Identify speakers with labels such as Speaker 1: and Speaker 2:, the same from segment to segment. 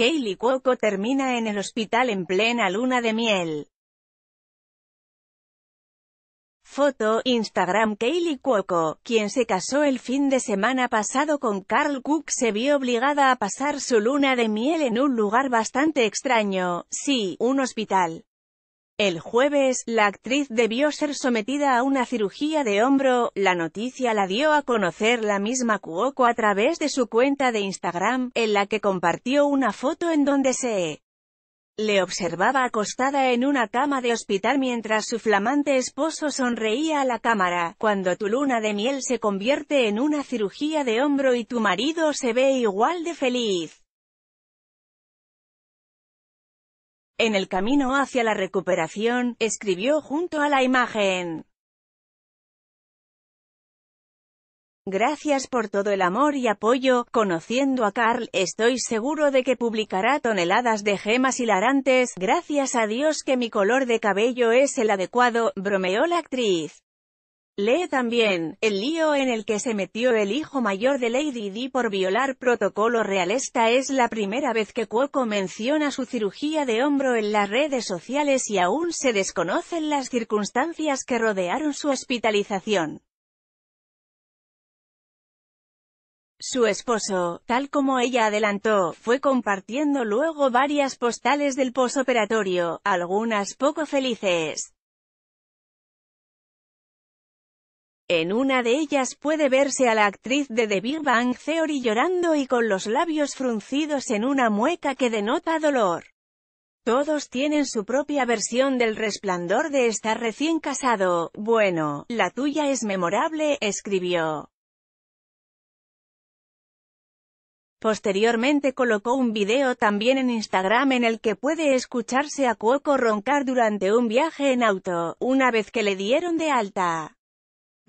Speaker 1: Kaylee Cuoco termina en el hospital en plena luna de miel. Foto, Instagram Kaylee Cuoco, quien se casó el fin de semana pasado con Carl Cook se vio obligada a pasar su luna de miel en un lugar bastante extraño, sí, un hospital. El jueves, la actriz debió ser sometida a una cirugía de hombro, la noticia la dio a conocer la misma Cuoco a través de su cuenta de Instagram, en la que compartió una foto en donde se le observaba acostada en una cama de hospital mientras su flamante esposo sonreía a la cámara, cuando tu luna de miel se convierte en una cirugía de hombro y tu marido se ve igual de feliz. En el camino hacia la recuperación, escribió junto a la imagen. Gracias por todo el amor y apoyo, conociendo a Carl, estoy seguro de que publicará toneladas de gemas hilarantes, gracias a Dios que mi color de cabello es el adecuado, bromeó la actriz. Lee también, el lío en el que se metió el hijo mayor de Lady Di por violar protocolo real. Esta es la primera vez que Cuoco menciona su cirugía de hombro en las redes sociales y aún se desconocen las circunstancias que rodearon su hospitalización. Su esposo, tal como ella adelantó, fue compartiendo luego varias postales del posoperatorio, algunas poco felices. En una de ellas puede verse a la actriz de The Big Bang Theory llorando y con los labios fruncidos en una mueca que denota dolor. Todos tienen su propia versión del resplandor de estar recién casado. Bueno, la tuya es memorable, escribió. Posteriormente colocó un video también en Instagram en el que puede escucharse a Cuoco roncar durante un viaje en auto, una vez que le dieron de alta.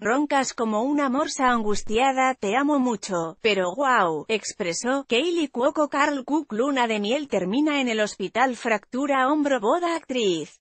Speaker 1: Roncas como una morsa angustiada, te amo mucho, pero wow, expresó, Kaylee Cuoco Carl Cook Luna de Miel termina en el hospital fractura hombro boda actriz.